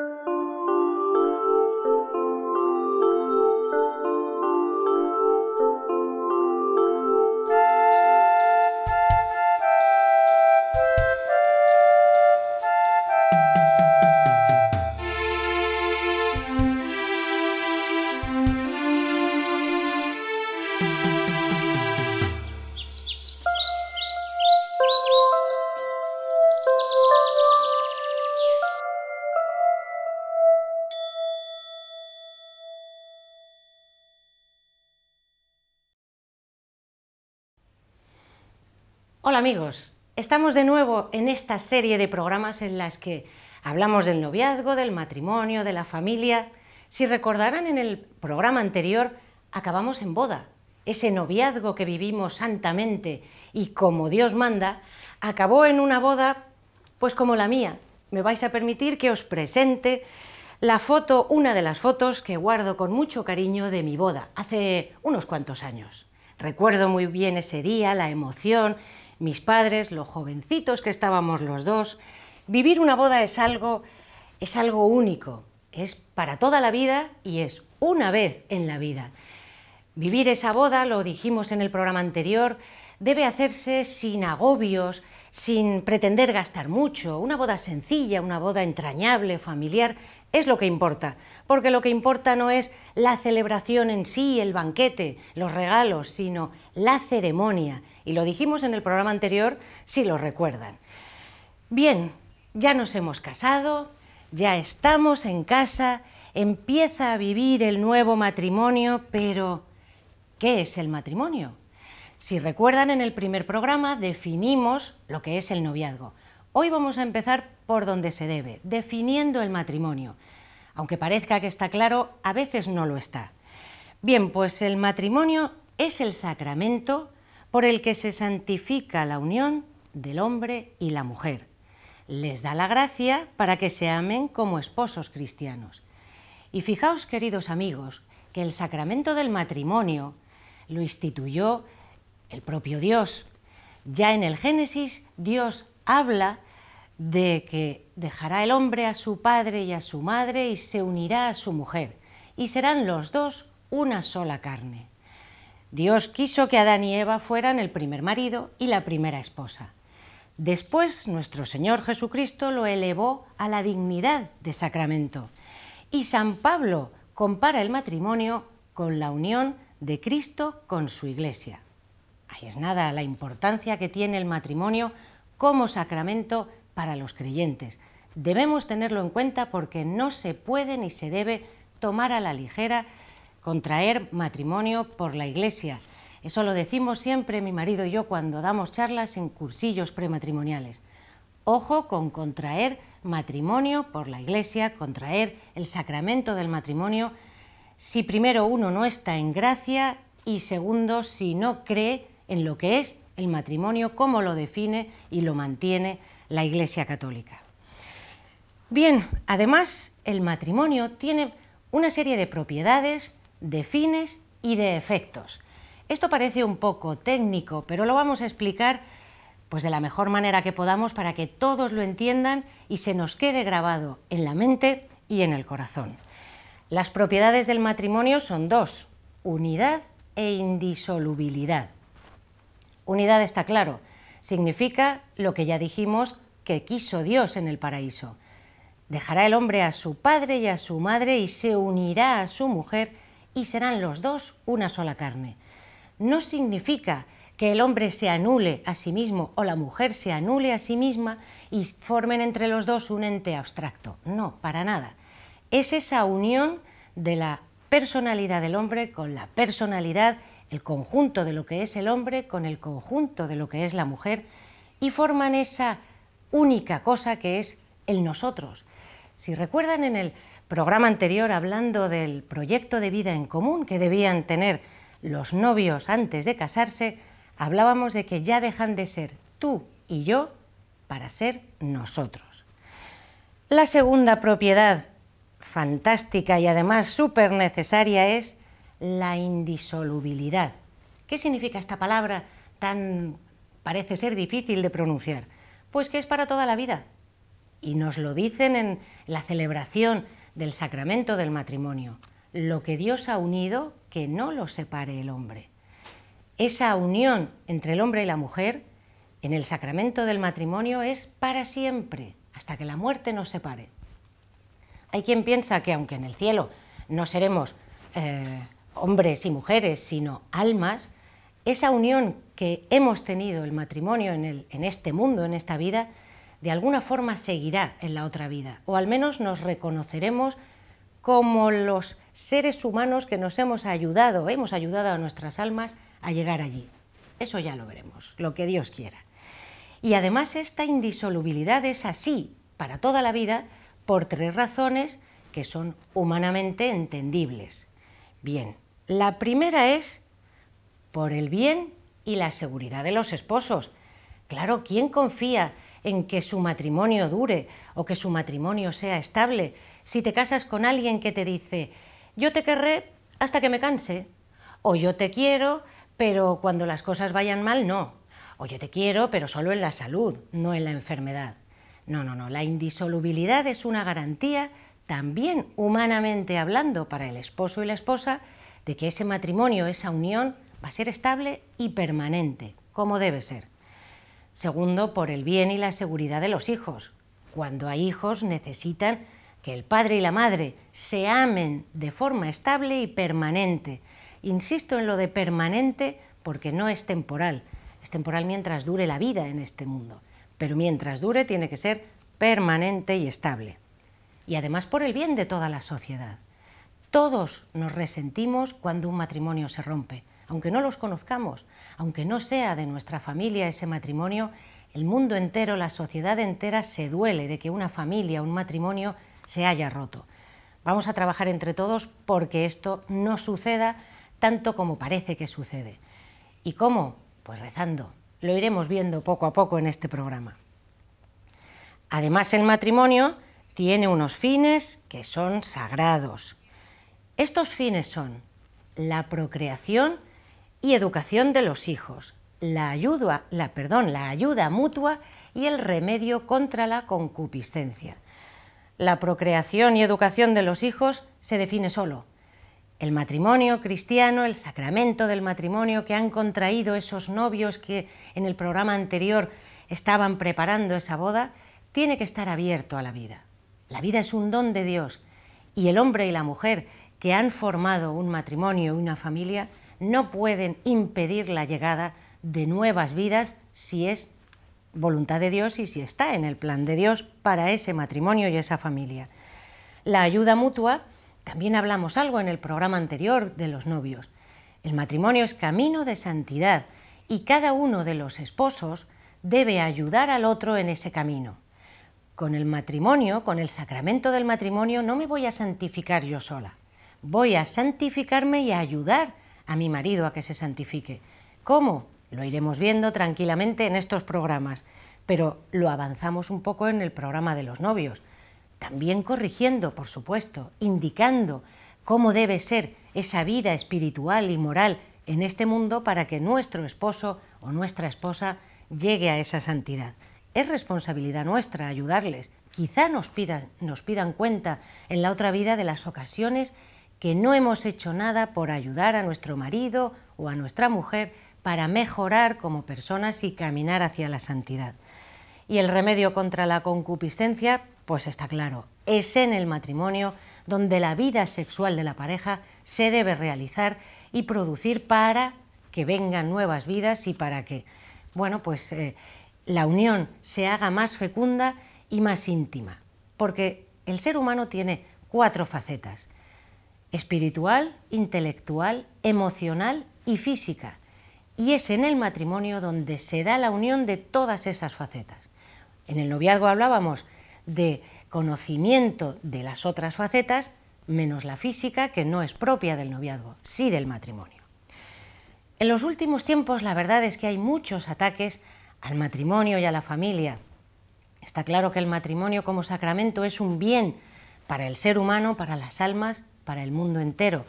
you Hola amigos, estamos de nuevo en esta serie de programas en las que hablamos del noviazgo, del matrimonio, de la familia. Si recordarán en el programa anterior, acabamos en boda. Ese noviazgo que vivimos santamente y como Dios manda, acabó en una boda pues como la mía. Me vais a permitir que os presente la foto, una de las fotos que guardo con mucho cariño de mi boda, hace unos cuantos años. Recuerdo muy bien ese día, la emoción, mis padres, los jovencitos que estábamos los dos. Vivir una boda es algo, es algo único, es para toda la vida y es una vez en la vida. Vivir esa boda, lo dijimos en el programa anterior, debe hacerse sin agobios, sin pretender gastar mucho. Una boda sencilla, una boda entrañable, familiar, es lo que importa. Porque lo que importa no es la celebración en sí, el banquete, los regalos, sino la ceremonia, y lo dijimos en el programa anterior, si lo recuerdan. Bien, ya nos hemos casado, ya estamos en casa, empieza a vivir el nuevo matrimonio, pero ¿qué es el matrimonio? Si recuerdan, en el primer programa definimos lo que es el noviazgo. Hoy vamos a empezar por donde se debe, definiendo el matrimonio. Aunque parezca que está claro, a veces no lo está. Bien, pues el matrimonio es el sacramento por el que se santifica la unión del hombre y la mujer. Les da la gracia para que se amen como esposos cristianos. Y fijaos, queridos amigos, que el sacramento del matrimonio lo instituyó el propio Dios. Ya en el Génesis Dios habla de que dejará el hombre a su padre y a su madre y se unirá a su mujer, y serán los dos una sola carne. Dios quiso que Adán y Eva fueran el primer marido y la primera esposa. Después nuestro Señor Jesucristo lo elevó a la dignidad de sacramento. Y San Pablo compara el matrimonio con la unión de Cristo con su Iglesia. Ahí es nada la importancia que tiene el matrimonio como sacramento para los creyentes. Debemos tenerlo en cuenta porque no se puede ni se debe tomar a la ligera contraer matrimonio por la Iglesia. Eso lo decimos siempre mi marido y yo cuando damos charlas en cursillos prematrimoniales. Ojo con contraer matrimonio por la Iglesia, contraer el sacramento del matrimonio, si primero uno no está en gracia y segundo si no cree en lo que es el matrimonio, cómo lo define y lo mantiene la Iglesia Católica. Bien, además el matrimonio tiene una serie de propiedades de fines y de efectos. Esto parece un poco técnico, pero lo vamos a explicar pues de la mejor manera que podamos para que todos lo entiendan y se nos quede grabado en la mente y en el corazón. Las propiedades del matrimonio son dos, unidad e indisolubilidad. Unidad está claro, significa lo que ya dijimos que quiso Dios en el paraíso. Dejará el hombre a su padre y a su madre y se unirá a su mujer y serán los dos una sola carne. No significa que el hombre se anule a sí mismo o la mujer se anule a sí misma y formen entre los dos un ente abstracto. No, para nada. Es esa unión de la personalidad del hombre con la personalidad, el conjunto de lo que es el hombre con el conjunto de lo que es la mujer y forman esa única cosa que es el nosotros. Si recuerdan en el programa anterior hablando del proyecto de vida en común que debían tener los novios antes de casarse, hablábamos de que ya dejan de ser tú y yo para ser nosotros. La segunda propiedad fantástica y además súper necesaria es la indisolubilidad. ¿Qué significa esta palabra tan parece ser difícil de pronunciar? Pues que es para toda la vida. Y nos lo dicen en la celebración del sacramento del matrimonio. Lo que Dios ha unido, que no lo separe el hombre. Esa unión entre el hombre y la mujer en el sacramento del matrimonio es para siempre, hasta que la muerte nos separe. Hay quien piensa que aunque en el cielo no seremos eh, hombres y mujeres, sino almas, esa unión que hemos tenido el matrimonio en, el, en este mundo, en esta vida, de alguna forma seguirá en la otra vida, o al menos nos reconoceremos como los seres humanos que nos hemos ayudado, hemos ayudado a nuestras almas a llegar allí. Eso ya lo veremos, lo que Dios quiera. Y además esta indisolubilidad es así para toda la vida por tres razones que son humanamente entendibles. Bien, la primera es por el bien y la seguridad de los esposos. Claro, ¿quién confía en que su matrimonio dure o que su matrimonio sea estable. Si te casas con alguien que te dice, yo te querré hasta que me canse, o yo te quiero, pero cuando las cosas vayan mal, no, o yo te quiero, pero solo en la salud, no en la enfermedad. No, no, no, la indisolubilidad es una garantía, también humanamente hablando, para el esposo y la esposa, de que ese matrimonio, esa unión, va a ser estable y permanente, como debe ser. Segundo, por el bien y la seguridad de los hijos. Cuando hay hijos necesitan que el padre y la madre se amen de forma estable y permanente. Insisto en lo de permanente porque no es temporal. Es temporal mientras dure la vida en este mundo. Pero mientras dure tiene que ser permanente y estable. Y además por el bien de toda la sociedad. Todos nos resentimos cuando un matrimonio se rompe aunque no los conozcamos, aunque no sea de nuestra familia ese matrimonio, el mundo entero, la sociedad entera se duele de que una familia, un matrimonio se haya roto. Vamos a trabajar entre todos porque esto no suceda tanto como parece que sucede. ¿Y cómo? Pues rezando. Lo iremos viendo poco a poco en este programa. Además, el matrimonio tiene unos fines que son sagrados. Estos fines son la procreación y educación de los hijos, la ayuda, la, perdón, la ayuda mutua y el remedio contra la concupiscencia. La procreación y educación de los hijos se define solo. El matrimonio cristiano, el sacramento del matrimonio que han contraído esos novios que en el programa anterior estaban preparando esa boda, tiene que estar abierto a la vida. La vida es un don de Dios y el hombre y la mujer que han formado un matrimonio y una familia no pueden impedir la llegada de nuevas vidas si es voluntad de Dios y si está en el plan de Dios para ese matrimonio y esa familia. La ayuda mutua, también hablamos algo en el programa anterior de los novios. El matrimonio es camino de santidad y cada uno de los esposos debe ayudar al otro en ese camino. Con el matrimonio, con el sacramento del matrimonio, no me voy a santificar yo sola. Voy a santificarme y a ayudar a mi marido a que se santifique. ¿Cómo? Lo iremos viendo tranquilamente en estos programas, pero lo avanzamos un poco en el programa de los novios. También corrigiendo, por supuesto, indicando cómo debe ser esa vida espiritual y moral en este mundo para que nuestro esposo o nuestra esposa llegue a esa santidad. Es responsabilidad nuestra ayudarles. Quizá nos pidan, nos pidan cuenta en la otra vida de las ocasiones que no hemos hecho nada por ayudar a nuestro marido o a nuestra mujer para mejorar como personas y caminar hacia la santidad. Y el remedio contra la concupiscencia, pues está claro, es en el matrimonio donde la vida sexual de la pareja se debe realizar y producir para que vengan nuevas vidas y para que, bueno, pues eh, la unión se haga más fecunda y más íntima. Porque el ser humano tiene cuatro facetas espiritual, intelectual, emocional y física. Y es en el matrimonio donde se da la unión de todas esas facetas. En el noviazgo hablábamos de conocimiento de las otras facetas, menos la física, que no es propia del noviazgo, sí del matrimonio. En los últimos tiempos la verdad es que hay muchos ataques al matrimonio y a la familia. Está claro que el matrimonio como sacramento es un bien para el ser humano, para las almas para el mundo entero.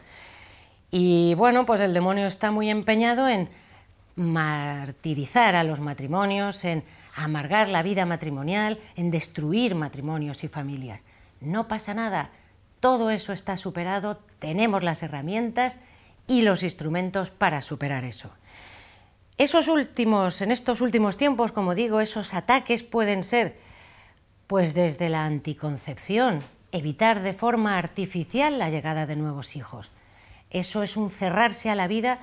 Y bueno, pues el demonio está muy empeñado en martirizar a los matrimonios, en amargar la vida matrimonial, en destruir matrimonios y familias. No pasa nada, todo eso está superado, tenemos las herramientas y los instrumentos para superar eso. Esos últimos, en estos últimos tiempos, como digo, esos ataques pueden ser pues desde la anticoncepción, evitar de forma artificial la llegada de nuevos hijos. Eso es un cerrarse a la vida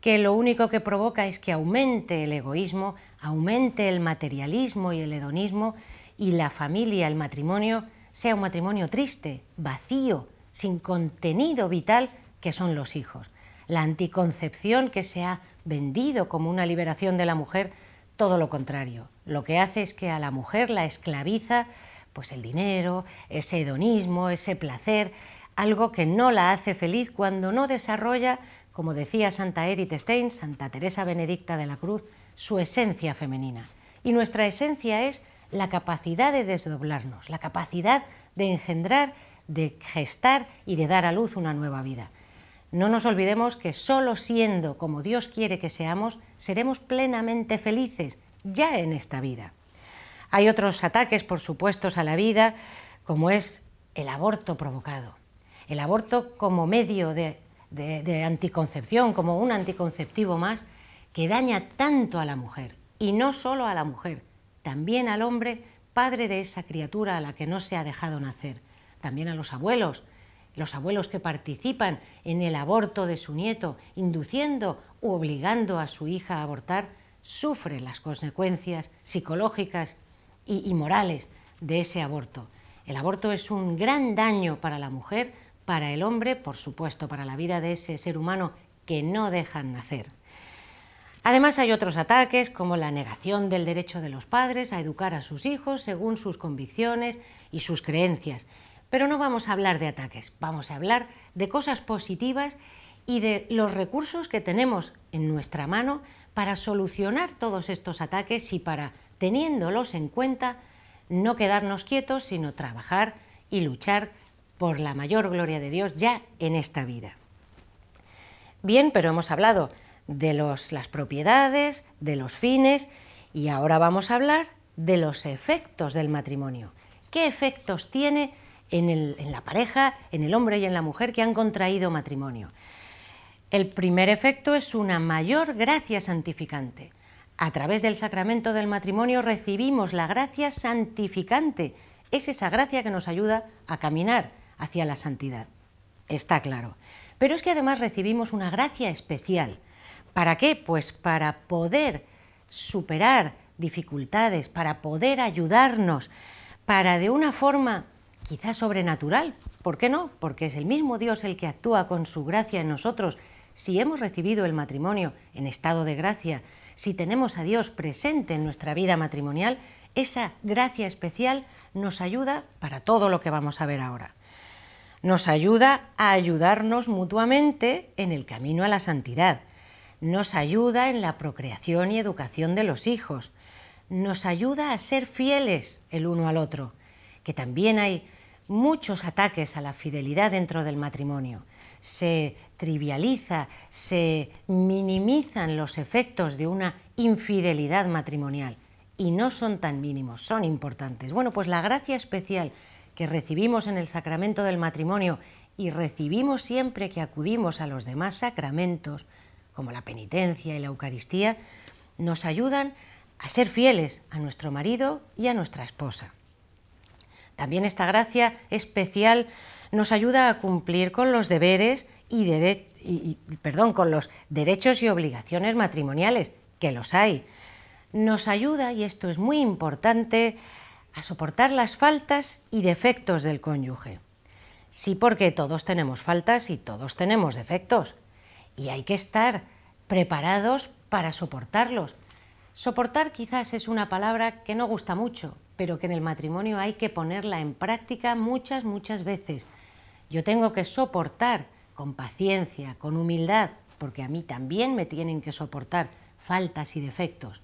que lo único que provoca es que aumente el egoísmo, aumente el materialismo y el hedonismo y la familia, el matrimonio, sea un matrimonio triste, vacío, sin contenido vital que son los hijos. La anticoncepción que se ha vendido como una liberación de la mujer, todo lo contrario. Lo que hace es que a la mujer la esclaviza pues el dinero, ese hedonismo, ese placer, algo que no la hace feliz cuando no desarrolla, como decía Santa Edith Stein, Santa Teresa Benedicta de la Cruz, su esencia femenina. Y nuestra esencia es la capacidad de desdoblarnos, la capacidad de engendrar, de gestar y de dar a luz una nueva vida. No nos olvidemos que solo siendo como Dios quiere que seamos, seremos plenamente felices ya en esta vida. Hay otros ataques, por supuesto, a la vida, como es el aborto provocado. El aborto como medio de, anticoncepción, como un anticonceptivo más, que daña tanto a la mujer, y no solo a la mujer, también al hombre, padre de esa criatura a la que no se ha dejado nacer, también a los abuelos, los abuelos que participan en el aborto de su nieto, induciendo u obligando a su hija a abortar, sufren las consecuencias psicológicas y, morales de ese aborto. El aborto es un gran daño para la mujer, para el hombre, por supuesto, para la vida de ese ser humano que no dejan nacer. Además hay otros ataques como la negación del derecho de los padres a educar a sus hijos según sus convicciones y sus creencias. Pero no vamos a hablar de ataques, vamos a hablar de cosas positivas y de los recursos que tenemos en nuestra mano para solucionar todos estos ataques y para teniéndolos en cuenta, no quedarnos quietos, sino trabajar y luchar por la mayor gloria de Dios ya en esta vida. Bien, pero hemos hablado de las propiedades, de los fines, y ahora vamos a hablar de los efectos del matrimonio. ¿Qué efectos tiene en la pareja, en el hombre y en la mujer que han contraído matrimonio? El primer efecto es una mayor gracia santificante. A través del sacramento del matrimonio recibimos la gracia santificante. Es esa gracia que nos ayuda a caminar hacia la santidad. Está claro. Pero es que además recibimos una gracia especial. ¿Para qué? Pues para poder superar dificultades, para poder ayudarnos, para de una forma quizás sobrenatural. ¿Por qué no? Porque es el mismo Dios el que actúa con su gracia en nosotros. Si hemos recibido el matrimonio en estado de gracia, si tenemos a Dios presente en nuestra vida matrimonial, esa gracia especial nos ayuda para todo lo que vamos a ver ahora. Nos ayuda a ayudarnos mutuamente en el camino a la santidad. Nos ayuda en la procreación y educación de los hijos. Nos ayuda a ser fieles el uno al otro, que también hay muchos ataques a la fidelidad dentro del matrimonio se trivializa, se minimizan los efectos de una infidelidad matrimonial y no son tan mínimos, son importantes. Bueno, pues la gracia especial que recibimos en el sacramento del matrimonio y recibimos siempre que acudimos a los demás sacramentos, como la penitencia y la Eucaristía, nos ayudan a ser fieles a nuestro marido y a nuestra esposa. También esta gracia especial nos ayuda a cumplir con los deberes y, perdón, con los derechos y obligaciones matrimoniales, que los hay. Nos ayuda, y esto es muy importante, a soportar las faltas y defectos del cónyuge. Sí, porque todos tenemos faltas y todos tenemos defectos. Y hay que estar preparados para soportarlos. Soportar quizás es una palabra que no gusta mucho, pero que en el matrimonio hay que ponerla en práctica muchas, muchas veces. Yo tengo que soportar con paciencia, con humildad, porque a mí también me tienen que soportar faltas y defectos.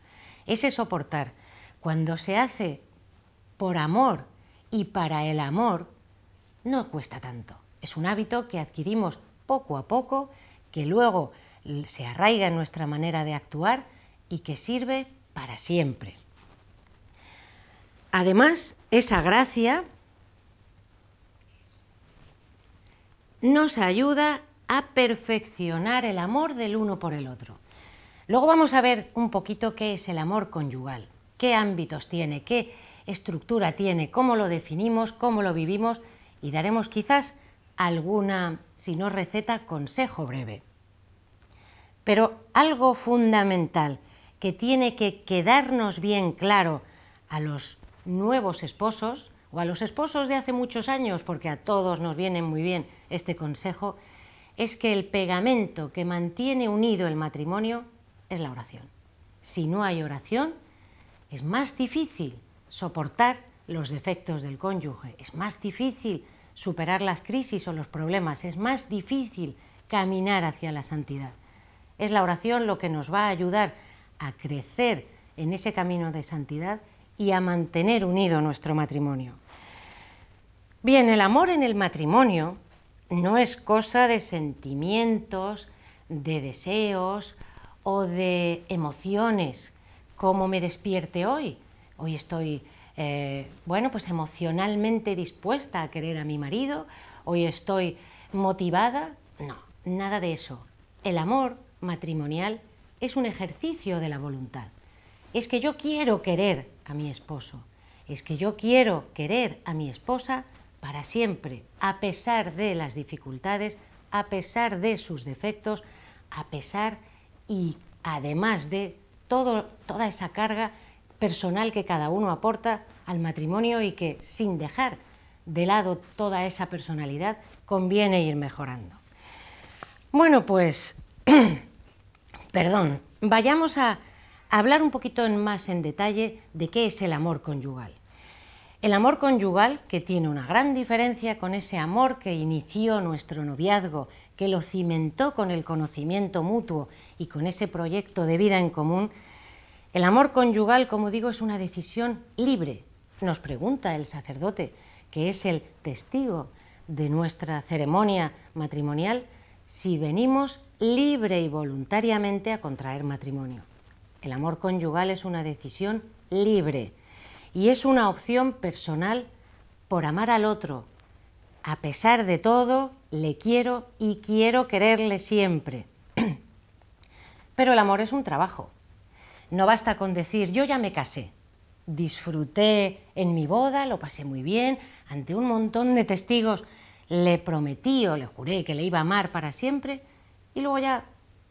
Ese soportar, cuando se hace por amor y para el amor, no cuesta tanto. Es un hábito que adquirimos poco a poco, que luego se arraiga en nuestra manera de actuar y que sirve para siempre. Además, esa gracia nos ayuda a perfeccionar el amor del uno por el otro. Luego vamos a ver un poquito qué es el amor conyugal, qué ámbitos tiene, qué estructura tiene, cómo lo definimos, cómo lo vivimos y daremos quizás alguna, si no receta, consejo breve. Pero algo fundamental que tiene que quedarnos bien claro a los nuevos esposos o a los esposos de hace muchos años, porque a todos nos viene muy bien este consejo, es que el pegamento que mantiene unido el matrimonio es la oración. Si no hay oración, es más difícil soportar los defectos del cónyuge, es más difícil superar las crisis o los problemas, es más difícil caminar hacia la santidad. Es la oración lo que nos va a ayudar a crecer en ese camino de santidad y a mantener unido nuestro matrimonio. Bien, el amor en el matrimonio no es cosa de sentimientos, de deseos o de emociones, como me despierte hoy. Hoy estoy, eh, bueno, pues emocionalmente dispuesta a querer a mi marido, hoy estoy motivada. No, nada de eso. El amor matrimonial es un ejercicio de la voluntad. Es que yo quiero querer a mi esposo, es que yo quiero querer a mi esposa para siempre, a pesar de las dificultades, a pesar de sus defectos, a pesar y además de toda esa carga personal que cada uno aporta al matrimonio y que sin dejar de lado toda esa personalidad conviene ir mejorando. Bueno, pues, perdón, vayamos a hablar un poquito más en detalle de qué es el amor conyugal. El amor conyugal, que tiene una gran diferencia con ese amor que inició nuestro noviazgo, que lo cimentó con el conocimiento mutuo y con ese proyecto de vida en común, el amor conyugal, como digo, es una decisión libre. Nos pregunta el sacerdote, que es el testigo de nuestra ceremonia matrimonial, si venimos libre y voluntariamente a contraer matrimonio. El amor conyugal es una decisión libre y es una opción personal por amar al otro. A pesar de todo, le quiero y quiero quererle siempre. Pero el amor es un trabajo. No basta con decir yo ya me casé. Disfruté en mi boda, lo pasé muy bien, ante un montón de testigos, le prometí o le juré que le iba a amar para siempre y luego ya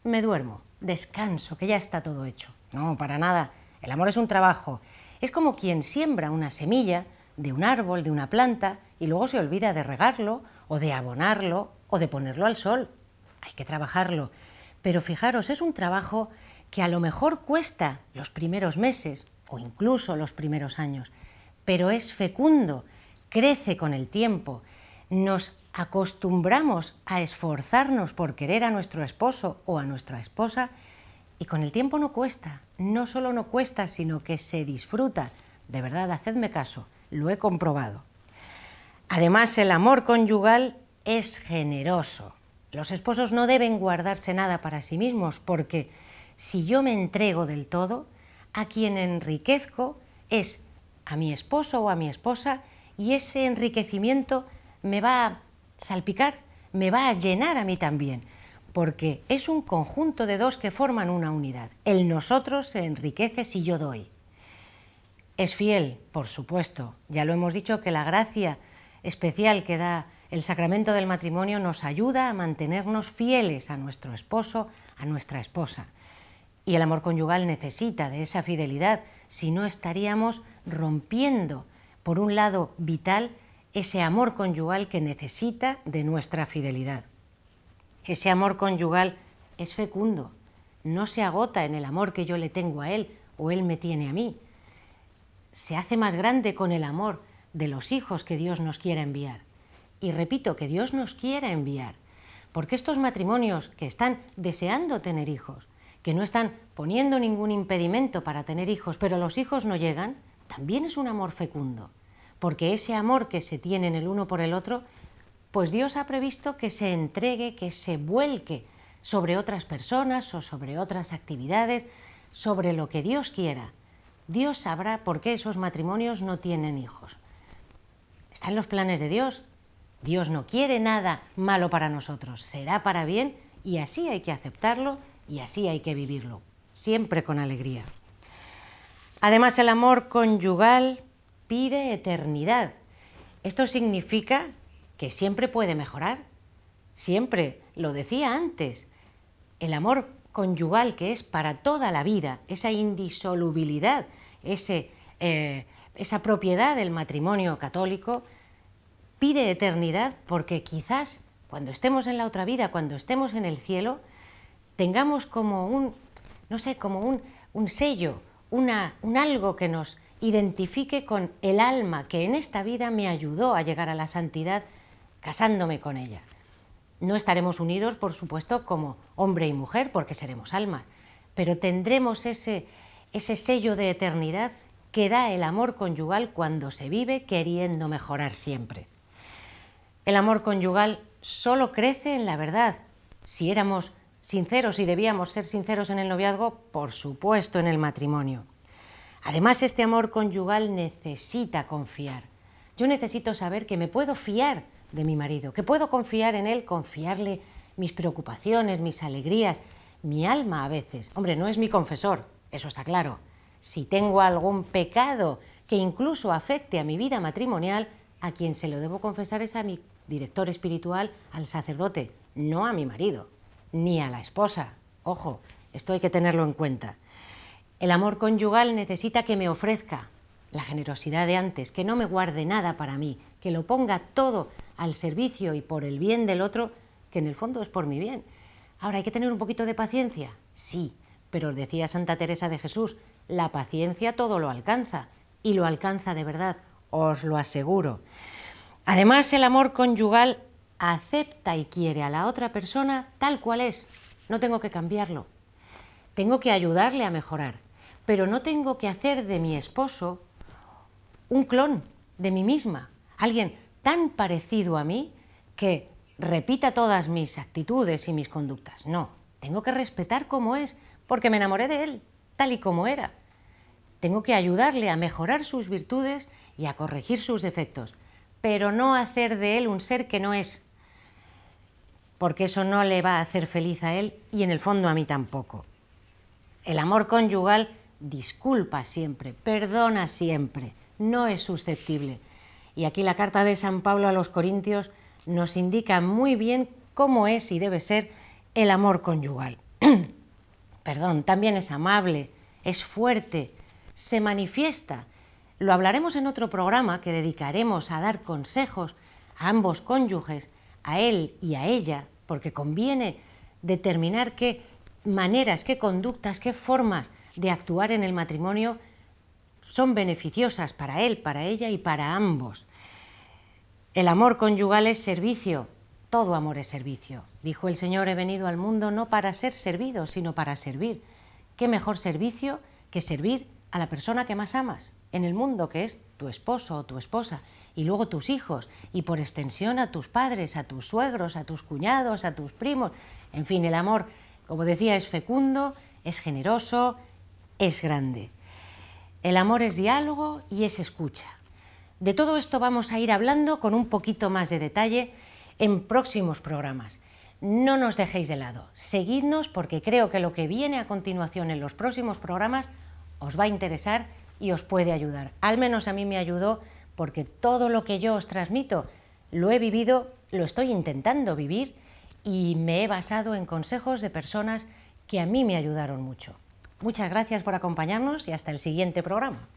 me duermo, descanso, que ya está todo hecho. No, para nada. El amor es un trabajo es como quien siembra una semilla de un árbol, de una planta, y luego se olvida de regarlo o de abonarlo o de ponerlo al sol. Hay que trabajarlo. Pero fijaros, es un trabajo que a lo mejor cuesta los primeros meses o incluso los primeros años, pero es fecundo, crece con el tiempo. Nos acostumbramos a esforzarnos por querer a nuestro esposo o a nuestra esposa y con el tiempo no cuesta, no solo no cuesta, sino que se disfruta. De verdad, hacedme caso, lo he comprobado. Además, el amor conyugal es generoso. Los esposos no deben guardarse nada para sí mismos, porque si yo me entrego del todo, a quien enriquezco es a mi esposo o a mi esposa, y ese enriquecimiento me va a salpicar, me va a llenar a mí también porque es un conjunto de dos que forman una unidad. El nosotros se enriquece si yo doy. Es fiel, por supuesto. Ya lo hemos dicho que la gracia especial que da el sacramento del matrimonio nos ayuda a mantenernos fieles a nuestro esposo, a nuestra esposa. Y el amor conyugal necesita de esa fidelidad, si no estaríamos rompiendo, por un lado vital, ese amor conyugal que necesita de nuestra fidelidad. Ese amor conyugal es fecundo, no se agota en el amor que yo le tengo a él o él me tiene a mí. Se hace más grande con el amor de los hijos que Dios nos quiera enviar. Y repito, que Dios nos quiera enviar, porque estos matrimonios que están deseando tener hijos, que no están poniendo ningún impedimento para tener hijos, pero los hijos no llegan, también es un amor fecundo, porque ese amor que se en el uno por el otro pues Dios ha previsto que se entregue, que se vuelque sobre otras personas o sobre otras actividades, sobre lo que Dios quiera. Dios sabrá por qué esos matrimonios no tienen hijos. Están los planes de Dios. Dios no quiere nada malo para nosotros, será para bien y así hay que aceptarlo y así hay que vivirlo, siempre con alegría. Además, el amor conyugal pide eternidad. Esto significa que siempre puede mejorar. Siempre, lo decía antes, el amor conyugal que es para toda la vida, esa indisolubilidad, ese, eh, esa propiedad del matrimonio católico, pide eternidad porque quizás cuando estemos en la otra vida, cuando estemos en el cielo, tengamos como un, no sé, como un, un sello, una, un algo que nos identifique con el alma que en esta vida me ayudó a llegar a la santidad casándome con ella. No estaremos unidos, por supuesto, como hombre y mujer, porque seremos almas, pero tendremos ese, ese sello de eternidad que da el amor conyugal cuando se vive queriendo mejorar siempre. El amor conyugal solo crece en la verdad. Si éramos sinceros y debíamos ser sinceros en el noviazgo, por supuesto en el matrimonio. Además, este amor conyugal necesita confiar. Yo necesito saber que me puedo fiar de mi marido, que puedo confiar en él, confiarle mis preocupaciones, mis alegrías, mi alma a veces. Hombre, no es mi confesor, eso está claro. Si tengo algún pecado que incluso afecte a mi vida matrimonial, a quien se lo debo confesar es a mi director espiritual, al sacerdote, no a mi marido, ni a la esposa. Ojo, esto hay que tenerlo en cuenta. El amor conyugal necesita que me ofrezca, la generosidad de antes, que no me guarde nada para mí, que lo ponga todo al servicio y por el bien del otro, que en el fondo es por mi bien. Ahora, ¿hay que tener un poquito de paciencia? Sí, pero decía Santa Teresa de Jesús, la paciencia todo lo alcanza, y lo alcanza de verdad, os lo aseguro. Además, el amor conyugal acepta y quiere a la otra persona tal cual es, no tengo que cambiarlo. Tengo que ayudarle a mejorar, pero no tengo que hacer de mi esposo un clon de mí misma, alguien tan parecido a mí que repita todas mis actitudes y mis conductas. No, tengo que respetar cómo es, porque me enamoré de él, tal y como era. Tengo que ayudarle a mejorar sus virtudes y a corregir sus defectos, pero no hacer de él un ser que no es, porque eso no le va a hacer feliz a él y en el fondo a mí tampoco. El amor conyugal disculpa siempre, perdona siempre, no es susceptible. Y aquí la carta de San Pablo a los Corintios nos indica muy bien cómo es y debe ser el amor conyugal. Perdón, también es amable, es fuerte, se manifiesta. Lo hablaremos en otro programa que dedicaremos a dar consejos a ambos cónyuges, a él y a ella, porque conviene determinar qué maneras, qué conductas, qué formas de actuar en el matrimonio son beneficiosas para él, para ella y para ambos. El amor conyugal es servicio, todo amor es servicio. Dijo el Señor, he venido al mundo no para ser servido, sino para servir. ¿Qué mejor servicio que servir a la persona que más amas en el mundo, que es tu esposo o tu esposa, y luego tus hijos, y por extensión a tus padres, a tus suegros, a tus cuñados, a tus primos. En fin, el amor, como decía, es fecundo, es generoso, es grande. El amor es diálogo y es escucha. De todo esto vamos a ir hablando con un poquito más de detalle en próximos programas. No nos dejéis de lado, seguidnos porque creo que lo que viene a continuación en los próximos programas os va a interesar y os puede ayudar. Al menos a mí me ayudó porque todo lo que yo os transmito lo he vivido, lo estoy intentando vivir y me he basado en consejos de personas que a mí me ayudaron mucho. Muchas gracias por acompañarnos y hasta el siguiente programa.